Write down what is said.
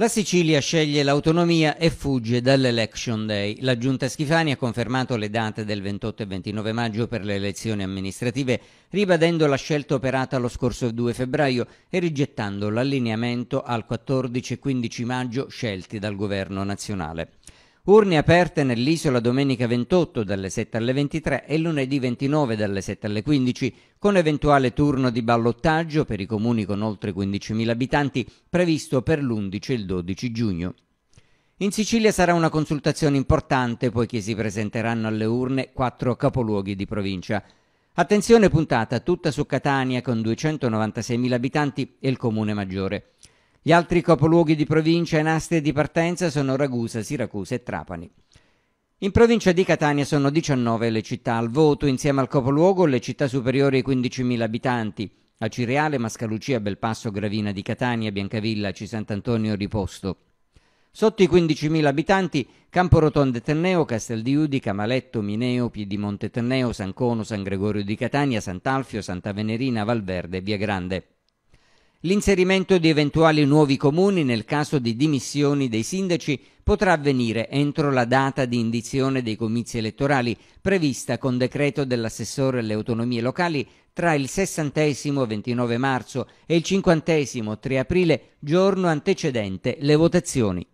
La Sicilia sceglie l'autonomia e fugge dall'Election Day. La Giunta Schifani ha confermato le date del 28 e 29 maggio per le elezioni amministrative, ribadendo la scelta operata lo scorso 2 febbraio e rigettando l'allineamento al 14 e 15 maggio scelti dal Governo nazionale. Urne aperte nell'isola domenica 28 dalle 7 alle 23 e lunedì 29 dalle 7 alle 15, con eventuale turno di ballottaggio per i comuni con oltre 15.000 abitanti previsto per l'11 e il 12 giugno. In Sicilia sarà una consultazione importante poiché si presenteranno alle urne quattro capoluoghi di provincia. Attenzione puntata tutta su Catania con 296.000 abitanti e il comune maggiore. Gli altri capoluoghi di provincia e nastri di partenza sono Ragusa, Siracusa e Trapani. In provincia di Catania sono 19 le città al voto, insieme al capoluogo le città superiori ai 15.000 abitanti, a Cireale, Mascalucia, Belpasso, Gravina di Catania, Biancavilla, Cisant'Antonio, Riposto. Sotto i 15.000 abitanti, Camporotondo e Tenneo, Castel di Udi, Camaletto, Mineo, Piedimonte Tenneo, San Cono, San Gregorio di Catania, Sant'Alfio, Santa Venerina, Valverde e Via Grande. L'inserimento di eventuali nuovi comuni nel caso di dimissioni dei sindaci potrà avvenire entro la data di indizione dei comizi elettorali prevista con decreto dell'assessore alle autonomie locali tra il 60 29 marzo e il 50 3 aprile, giorno antecedente le votazioni.